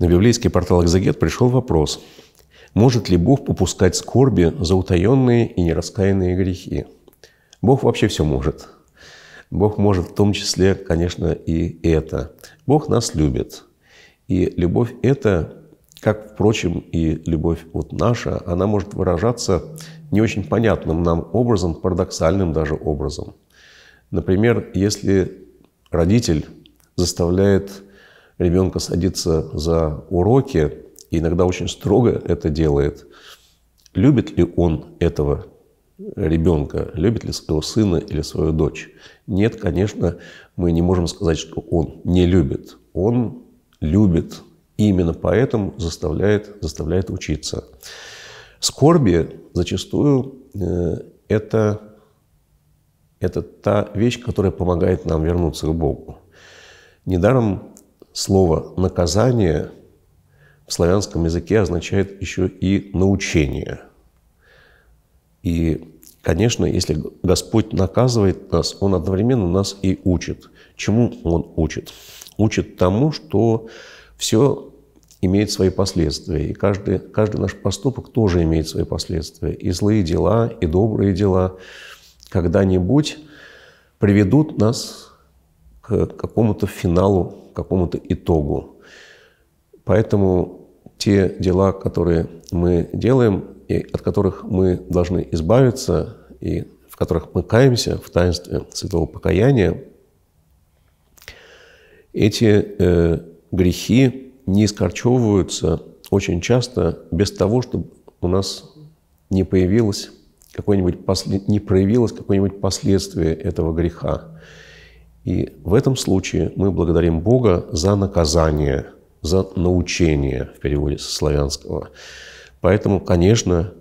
На библейский портал «Экзегет» пришел вопрос, может ли Бог попускать скорби за утаенные и нераскаянные грехи? Бог вообще все может. Бог может в том числе, конечно, и это. Бог нас любит. И любовь это, как, впрочем, и любовь вот наша, она может выражаться не очень понятным нам образом, парадоксальным даже образом. Например, если родитель заставляет ребенка садится за уроки и иногда очень строго это делает, любит ли он этого ребенка, любит ли своего сына или свою дочь? Нет, конечно, мы не можем сказать, что он не любит. Он любит, и именно поэтому заставляет, заставляет учиться. Скорби зачастую э, это, это та вещь, которая помогает нам вернуться к Богу. Недаром слово «наказание» в славянском языке означает еще и «научение». И, конечно, если Господь наказывает нас, Он одновременно нас и учит. Чему Он учит? Учит тому, что все имеет свои последствия. И каждый, каждый наш поступок тоже имеет свои последствия. И злые дела, и добрые дела когда-нибудь приведут нас к э, какому-то финалу, к какому-то итогу. Поэтому те дела, которые мы делаем и от которых мы должны избавиться, и в которых мы каемся в таинстве святого покаяния, эти э, грехи не искорчевываются очень часто без того, чтобы у нас не появилось какое-нибудь, не проявилось какое-нибудь последствие этого греха. И в этом случае мы благодарим Бога за наказание, за научение, в переводе со славянского. Поэтому, конечно,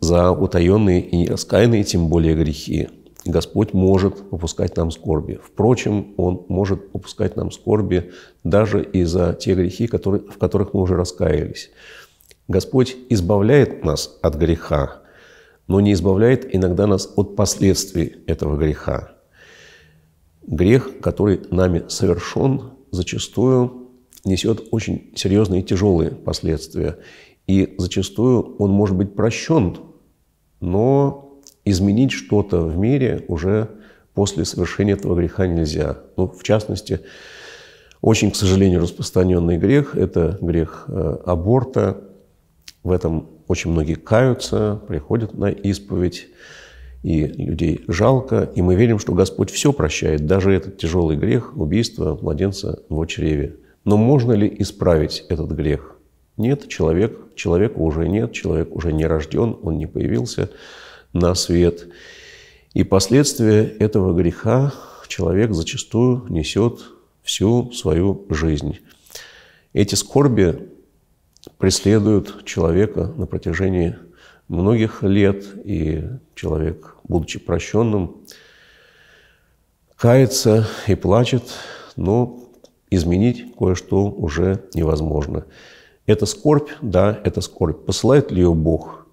за утаенные и раскаянные, тем более грехи, Господь может попускать нам скорби. Впрочем, Он может попускать нам скорби даже и за те грехи, которые, в которых мы уже раскаялись. Господь избавляет нас от греха, но не избавляет иногда нас от последствий этого греха грех, который нами совершен, зачастую несет очень серьезные и тяжелые последствия. И зачастую он может быть прощен, но изменить что-то в мире уже после совершения этого греха нельзя. Ну, в частности, очень, к сожалению, распространенный грех – это грех э, аборта. В этом очень многие каются, приходят на исповедь и людей жалко, и мы верим, что Господь все прощает, даже этот тяжелый грех – убийства младенца в чреве. Но можно ли исправить этот грех? Нет, человек, человек уже нет, человек уже не рожден, он не появился на свет. И последствия этого греха человек зачастую несет всю свою жизнь. Эти скорби преследуют человека на протяжении многих лет, и человек, будучи прощенным, кается и плачет, но изменить кое-что уже невозможно. Это скорбь, да, это скорбь. Посылает ли ее Бог?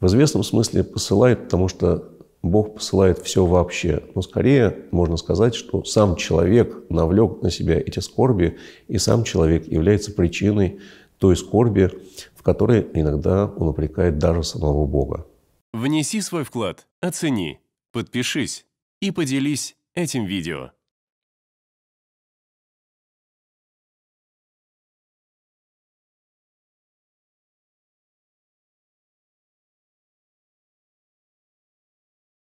В известном смысле посылает, потому что Бог посылает все вообще. Но скорее можно сказать, что сам человек навлек на себя эти скорби, и сам человек является причиной той скорби, в которой иногда он упрекает даже самого Бога. Внеси свой вклад, оцени, подпишись и поделись этим видео.